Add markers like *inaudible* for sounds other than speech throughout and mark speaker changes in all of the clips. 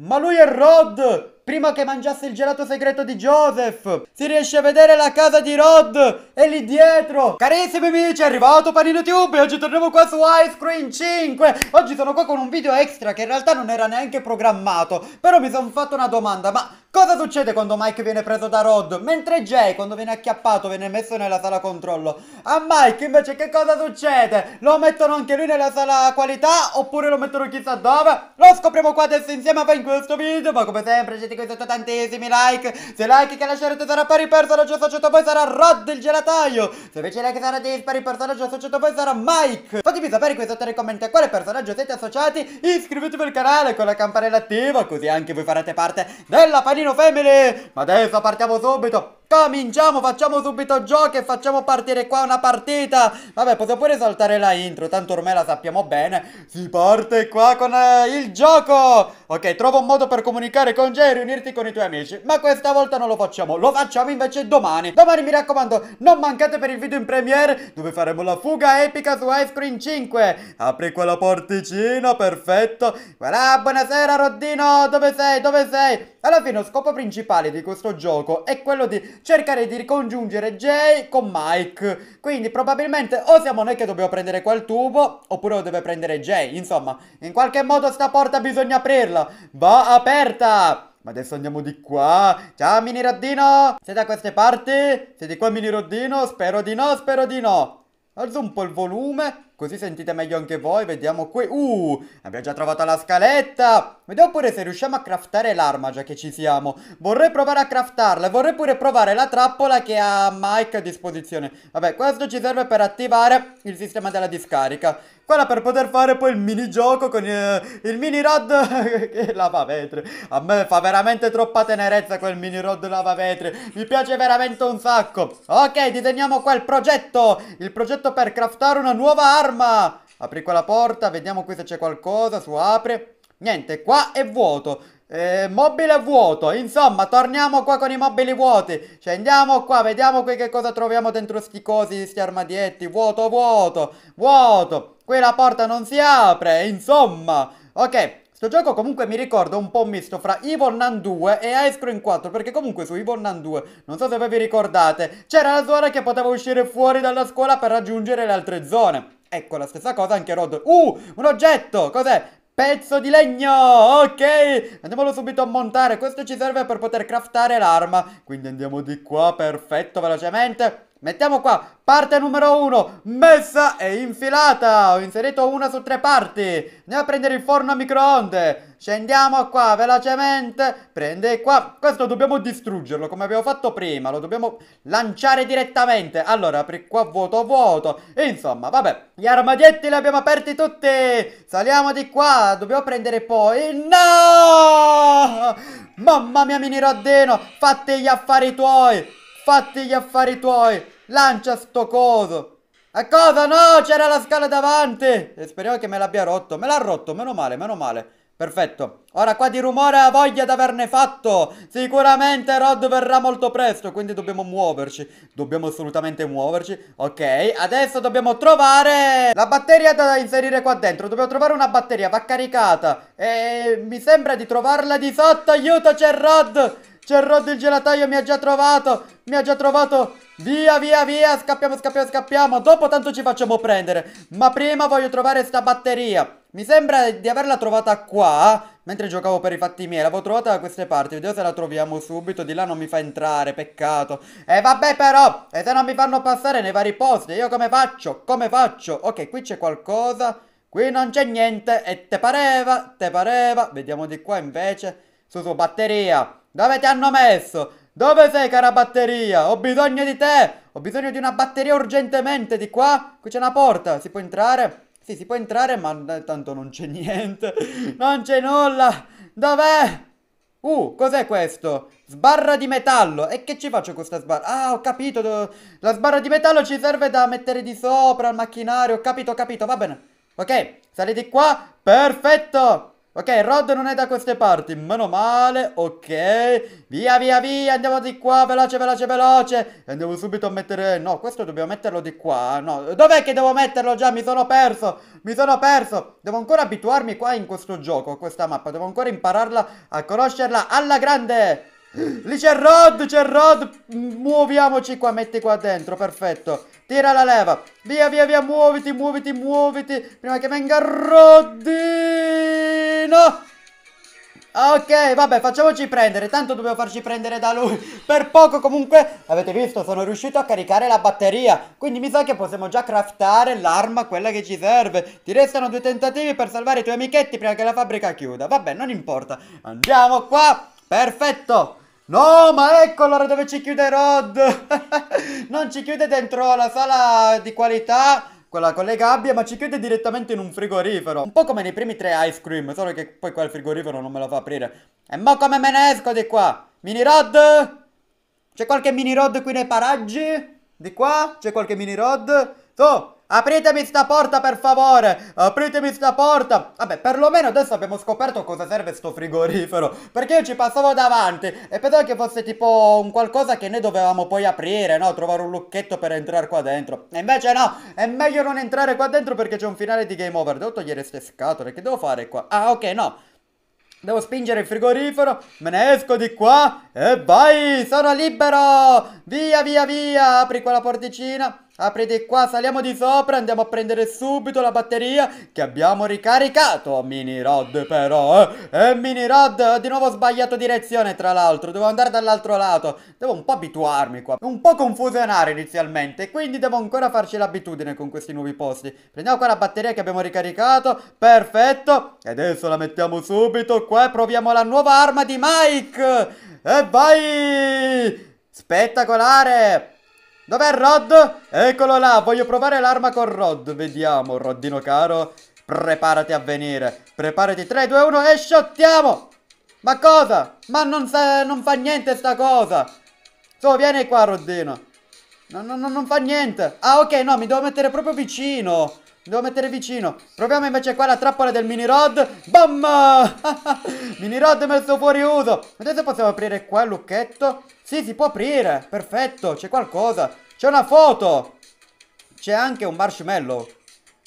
Speaker 1: Ma lui è Rod! Prima che mangiasse il gelato segreto di Joseph, si riesce a vedere la casa di Rod e lì dietro. Carissimi amici, è arrivato Panino Tube oggi torniamo qua su Ice Cream 5. Oggi sono qua con un video extra che in realtà non era neanche programmato, però mi sono fatto una domanda, ma cosa succede quando Mike viene preso da Rod? Mentre Jay, quando viene acchiappato, viene messo nella sala controllo. A Mike invece che cosa succede? Lo mettono anche lui nella sala qualità oppure lo mettono chissà dove? Lo scopriamo qua adesso insieme a voi in questo video, ma come sempre siete questo tantissimi like Se like che lascerete sarà pari personaggio associato a voi sarà Rod il gelataio Se invece like sarà dispari il personaggio associato a voi sarà Mike Fatemi sapere qui sotto nei commenti a quale personaggio siete associati Iscrivetevi al canale con la campanella attiva Così anche voi farete parte della Panino Family Ma adesso partiamo subito Cominciamo, facciamo subito giochi e facciamo partire qua una partita Vabbè, posso pure saltare la intro, tanto ormai la sappiamo bene Si parte qua con eh, il gioco Ok, trova un modo per comunicare con Jay e riunirti con i tuoi amici Ma questa volta non lo facciamo, lo facciamo invece domani Domani, mi raccomando, non mancate per il video in premiere Dove faremo la fuga epica su Ice Cream 5 Apri quella porticina, perfetto Voilà, buonasera Roddino, dove sei, dove sei? Alla fine lo scopo principale di questo gioco è quello di cercare di ricongiungere Jay con Mike. Quindi probabilmente o siamo noi che dobbiamo prendere quel tubo, oppure lo deve prendere Jay. Insomma, in qualche modo sta porta bisogna aprirla. Va aperta! Ma adesso andiamo di qua. Ciao mini roddino! Sei da queste parti? Sei di qua mini roddino? Spero di no, spero di no. Alzo un po' il volume, così sentite meglio anche voi. Vediamo qui. Uh, abbiamo già trovato la scaletta. Vediamo pure se riusciamo a craftare l'arma già che ci siamo. Vorrei provare a craftarla e vorrei pure provare la trappola che ha Mike a disposizione. Vabbè, questo ci serve per attivare il sistema della discarica. Quella per poter fare poi il minigioco con eh, il mini rod *laughs* che lava vetri. A me fa veramente troppa tenerezza quel mini rod lava vetri. Mi piace veramente un sacco. Ok, disegniamo qua il progetto. Il progetto per craftare una nuova arma. Apri quella porta, vediamo qui se c'è qualcosa. Su apre Niente, qua è vuoto. Eh, mobile vuoto, insomma, torniamo qua con i mobili vuoti. Scendiamo qua, vediamo qui che cosa troviamo dentro sti cosi, sti armadietti. Vuoto, vuoto, vuoto. Qui la porta non si apre, insomma. Ok, Sto gioco comunque mi ricorda un po' misto fra Evil Nan 2 e Ice Cream 4 perché comunque su Evil Nan 2, non so se voi vi ricordate, c'era la zona che poteva uscire fuori dalla scuola per raggiungere le altre zone. Ecco la stessa cosa anche Rod. Uh, un oggetto! Cos'è? Pezzo di legno, ok, andiamolo subito a montare, questo ci serve per poter craftare l'arma, quindi andiamo di qua, perfetto, velocemente Mettiamo qua, parte numero 1, messa e infilata, ho inserito una su tre parti, andiamo a prendere il forno a microonde, scendiamo qua velocemente, prende qua, questo dobbiamo distruggerlo come abbiamo fatto prima, lo dobbiamo lanciare direttamente, allora apri qua vuoto vuoto, insomma vabbè, gli armadietti li abbiamo aperti tutti, saliamo di qua, dobbiamo prendere poi, no, mamma mia mini roddeno, fate gli affari tuoi, Fatti gli affari tuoi! Lancia sto coso! A cosa no? C'era la scala davanti! E speriamo che me l'abbia rotto. Me l'ha rotto, meno male, meno male. Perfetto. Ora qua di rumore ha voglia d'averne fatto. Sicuramente Rod verrà molto presto, quindi dobbiamo muoverci. Dobbiamo assolutamente muoverci. Ok, adesso dobbiamo trovare la batteria da inserire qua dentro. Dobbiamo trovare una batteria, va caricata. E mi sembra di trovarla di sotto. Aiuto, c'è Rod. C'è Rod il gelataio, mi ha già trovato! Mi ha già trovato! Via, via, via! Scappiamo, scappiamo, scappiamo! Dopo tanto ci facciamo prendere! Ma prima voglio trovare sta batteria! Mi sembra di averla trovata qua, mentre giocavo per i fatti miei. L'avevo trovata da queste parti, vediamo se la troviamo subito. Di là non mi fa entrare, peccato. E vabbè però! E se non mi fanno passare nei vari posti, io come faccio? Come faccio? Ok, qui c'è qualcosa... Qui non c'è niente e te pareva, te pareva, vediamo di qua invece, su su batteria, dove ti hanno messo? Dove sei, cara batteria? Ho bisogno di te! Ho bisogno di una batteria urgentemente di qua! Qui c'è una porta, si può entrare? Sì, si può entrare, ma tanto non c'è *laughs* niente. Non c'è nulla! Dov'è? Uh, cos'è questo? Sbarra di metallo. E che ci faccio con questa sbarra? Ah, ho capito. La sbarra di metallo ci serve da mettere di sopra il macchinario. Ho capito, ho capito, va bene. Ok, sali di qua. Perfetto. Ok, Rod non è da queste parti, meno male, ok. Via, via, via, andiamo di qua, veloce, veloce, veloce. Andiamo subito a mettere... No, questo dobbiamo metterlo di qua, no. Dov'è che devo metterlo già? Mi sono perso, mi sono perso. Devo ancora abituarmi qua in questo gioco, a questa mappa. Devo ancora impararla a conoscerla alla grande. Lì c'è Rod, c'è Rod Muoviamoci qua, metti qua dentro, perfetto Tira la leva Via, via, via, muoviti, muoviti, muoviti Prima che venga Rod Ok, vabbè, facciamoci prendere. Tanto dobbiamo farci prendere da lui. Per poco, comunque, avete visto, sono riuscito a caricare la batteria. Quindi mi sa che possiamo già craftare l'arma, quella che ci serve. Ti restano due tentativi per salvare i tuoi amichetti prima che la fabbrica chiuda. Vabbè, non importa. Andiamo qua. Perfetto. No, ma ecco allora dove ci chiude Rod. *laughs* non ci chiude dentro la sala di qualità quella con le gabbie, ma ci chiude direttamente in un frigorifero. Un po' come nei primi tre ice cream, solo che poi quel frigorifero non me lo fa aprire. E mo come me ne esco di qua? Mini rod? C'è qualche mini rod qui nei paraggi? Di qua? C'è qualche mini rod? So, Apritemi sta porta per favore! Apritemi sta porta! Vabbè, perlomeno adesso abbiamo scoperto cosa serve sto frigorifero. Perché io ci passavo davanti e pensavo che fosse tipo un qualcosa che noi dovevamo poi aprire, no? Trovare un lucchetto per entrare qua dentro. E invece no! È meglio non entrare qua dentro perché c'è un finale di game over. Devo togliere queste scatole. Che devo fare qua? Ah, ok, no. Devo spingere il frigorifero, me ne esco di qua e vai, sono libero! Via, via, via, apri quella porticina. Aprite qua, saliamo di sopra, andiamo a prendere subito la batteria che abbiamo ricaricato. Mini Rod però, eh? eh mini Rod, ho di nuovo sbagliato direzione tra l'altro, devo andare dall'altro lato. Devo un po' abituarmi qua, un po' confusionare inizialmente, quindi devo ancora farci l'abitudine con questi nuovi posti. Prendiamo qua la batteria che abbiamo ricaricato, perfetto. E adesso la mettiamo subito qua e proviamo la nuova arma di Mike. E vai! Spettacolare! Dov'è Rod? Eccolo là, voglio provare l'arma con Rod. Vediamo, Roddino caro. Preparati a venire. Preparati. 3, 2, 1 e shottiamo. Ma cosa? Ma non, sa, non fa niente sta cosa. So, vieni qua, Roddino. No, no, no, non fa niente. Ah, ok, no, mi devo mettere proprio vicino. Mi devo mettere vicino. Proviamo invece qua la trappola del mini rod. Bam! *laughs* mini rod messo fuori uso. Adesso possiamo aprire qua il lucchetto. Sì, si può aprire. Perfetto, c'è qualcosa. C'è una foto. C'è anche un marshmallow.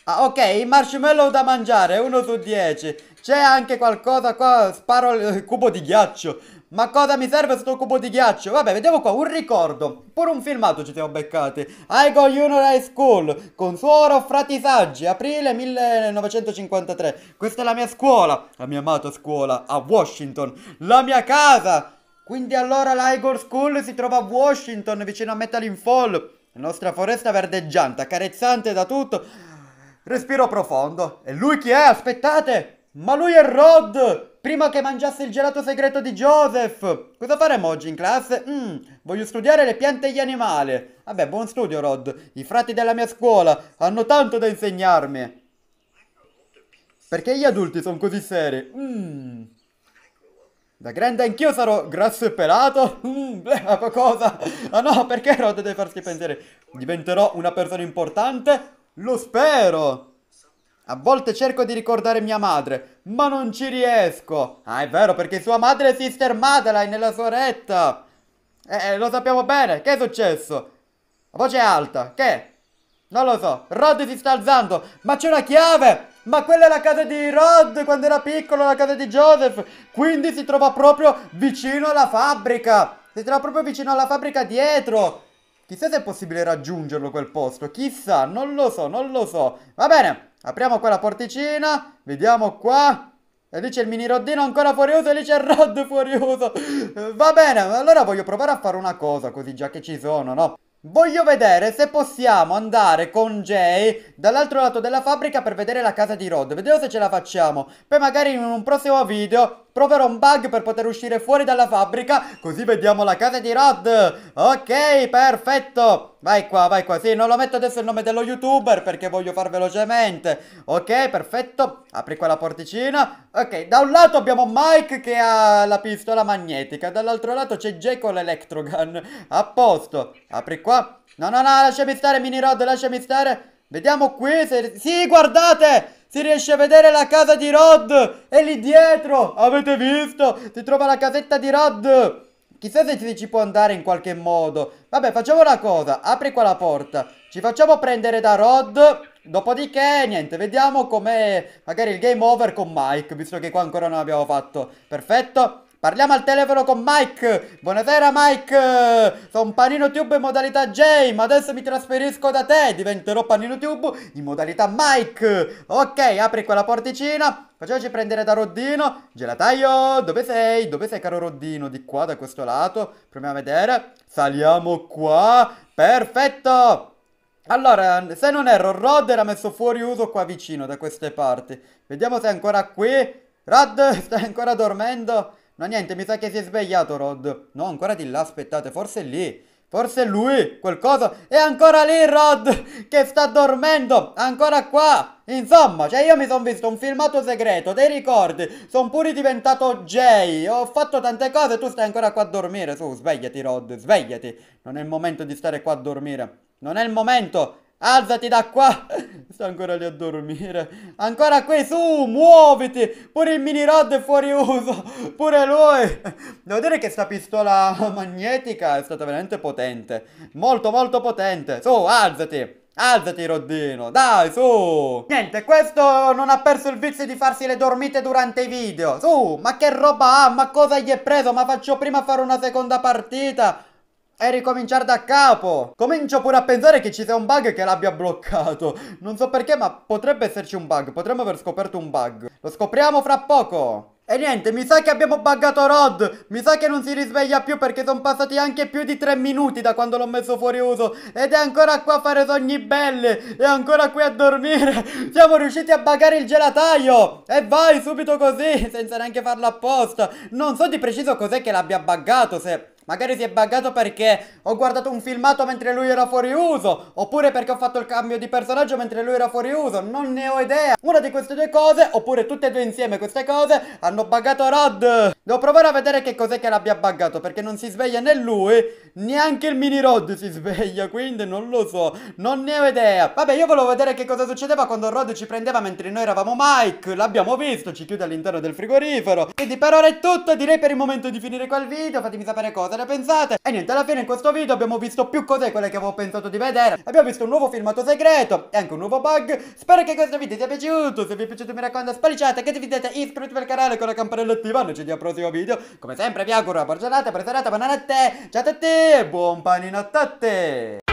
Speaker 1: Ah, ok, il marshmallow da mangiare, Uno su dieci. C'è anche qualcosa qua, sparo il cubo di ghiaccio. Ma cosa mi serve sto cubo di ghiaccio? Vabbè, vediamo qua, un ricordo. Pure un filmato ci siamo beccati. I Go Junior High School, con suoro saggi, aprile 1953. Questa è la mia scuola, la mia amata scuola, a Washington. La mia casa! Quindi allora l'Igor School si trova a Washington, vicino a Metalin Fall. La nostra foresta verdeggiante, accarezzante da tutto. Respiro profondo. E lui chi è? Aspettate! Ma lui è Rod! Prima che mangiasse il gelato segreto di Joseph! Cosa faremo oggi in classe? Mm, voglio studiare le piante e gli animali. Vabbè, buon studio, Rod. I frati della mia scuola hanno tanto da insegnarmi. Perché gli adulti sono così seri? Mm. Da grande anch'io sarò grasso e pelato? Mm, cosa? Ah no, perché Rod deve farsi pensare? Diventerò una persona importante? Lo spero! A volte cerco di ricordare mia madre, ma non ci riesco. Ah, è vero, perché sua madre è Sister Madeline, nella sua retta. Eh, eh, lo sappiamo bene, che è successo? La voce è alta, che? Non lo so, Rod si sta alzando, ma c'è una chiave! Ma quella è la casa di Rod quando era piccolo, la casa di Joseph! Quindi si trova proprio vicino alla fabbrica! Si trova proprio vicino alla fabbrica dietro! Chissà se è possibile raggiungerlo quel posto. Chissà, non lo so, non lo so. Va bene, apriamo qua la porticina. Vediamo qua. E lì c'è il mini roddino ancora furioso e lì c'è il Rod furioso. Va bene, allora voglio provare a fare una cosa così già che ci sono, no? Voglio vedere se possiamo andare con Jay dall'altro lato della fabbrica per vedere la casa di Rod. Vediamo se ce la facciamo. Poi magari in un prossimo video Proverò un bug per poter uscire fuori dalla fabbrica Così vediamo la casa di Rod Ok, perfetto Vai qua, vai qua Sì, non lo metto adesso il nome dello youtuber Perché voglio far velocemente Ok, perfetto Apri qua la porticina Ok, da un lato abbiamo Mike che ha la pistola magnetica Dall'altro lato c'è Jay con l'electrogun A posto Apri qua No, no, no, lasciami stare mini Rod, lasciami stare Vediamo qui se... Sì, guardate! si riesce a vedere la casa di Rod. E lì dietro, avete visto? Si trova la casetta di Rod. Chissà se ci, ci può andare in qualche modo. Vabbè, facciamo una cosa. Apri qua la porta. Ci facciamo prendere da Rod. Dopodiché, niente, vediamo com'è magari il game over con Mike, visto che qua ancora non abbiamo fatto. Perfetto. Parliamo al telefono con Mike. Buonasera Mike. Sono Panino Tube in modalità J, ma adesso mi trasferisco da te. Diventerò Panino Tube in modalità Mike. Ok, apri quella porticina. Facciamoci prendere da Roddino. Gelataio, dove sei? Dove sei caro Roddino? Di qua, da questo lato. Proviamo a vedere. Saliamo qua. Perfetto. Allora, se non erro, Rod era messo fuori uso qua vicino, da queste parti. Vediamo se è ancora qui. Rod, *laughs* stai ancora dormendo? No niente, mi sa che si è svegliato Rod. No, ancora di là, aspettate, forse è lì. Forse è lui, qualcosa. È ancora lì Rod, che sta dormendo. Ancora qua. Insomma, cioè io mi sono visto un filmato segreto, dei ricordi, sono pure diventato Jay, ho fatto tante cose tu stai ancora qua a dormire. Su, svegliati Rod, svegliati. Non è il momento di stare qua a dormire. Non è il momento. Alzati da qua. Sta ancora lì a dormire. Ancora qui, su, muoviti. Pure il mini rod è fuori uso. Pure lui. Devo dire che sta pistola magnetica è stata veramente potente. Molto, molto potente. Su, alzati. Alzati Roddino, dai su! Niente, questo non ha perso il vizio di farsi le dormite durante i video. Su, ma che roba ha? Ma cosa gli è preso? Ma faccio prima fare una seconda partita? e ricominciare da capo. Comincio pure a pensare che ci sia un bug che l'abbia bloccato. Non so perché, ma potrebbe esserci un bug. Potremmo aver scoperto un bug. Lo scopriamo fra poco. E niente, mi sa che abbiamo buggato Rod. Mi sa che non si risveglia più perché sono passati anche più di tre minuti da quando l'ho messo fuori uso. Ed è ancora qua a fare sogni belle È ancora qui a dormire. Siamo riusciti a buggare il gelataio. E vai subito così, senza neanche farlo apposta. Non so di preciso cos'è che l'abbia buggato, se... Magari si è buggato perché ho guardato un filmato mentre lui era fuori uso, oppure perché ho fatto il cambio di personaggio mentre lui era fuori uso, non ne ho idea. Una di queste due cose, oppure tutte e due insieme queste cose, hanno buggato Rod. Devo provare a vedere che cos'è che l'abbia buggato, perché non si sveglia né lui, neanche il mini Rod si sveglia, quindi non lo so, non ne ho idea. Vabbè, io volevo vedere che cosa succedeva quando Rod ci prendeva mentre noi eravamo Mike, l'abbiamo visto, ci chiude all'interno del frigorifero. Quindi per ora è tutto, direi per il momento di finire qua il video, fatemi sapere cosa ne pensate? E niente, alla fine in questo video abbiamo visto più cose di quelle che avevo pensato di vedere. Abbiamo visto un nuovo filmato segreto e anche un nuovo bug. Spero che questo video ti sia piaciuto. Se vi è piaciuto mi raccomando spaliciate, condividete, iscrivetevi al canale con la campanella attiva. Noi ci vediamo al prossimo video. Come sempre vi auguro una buona giornata, buona serata, buonanotte. Ciao a tutti, buon panino a tutti.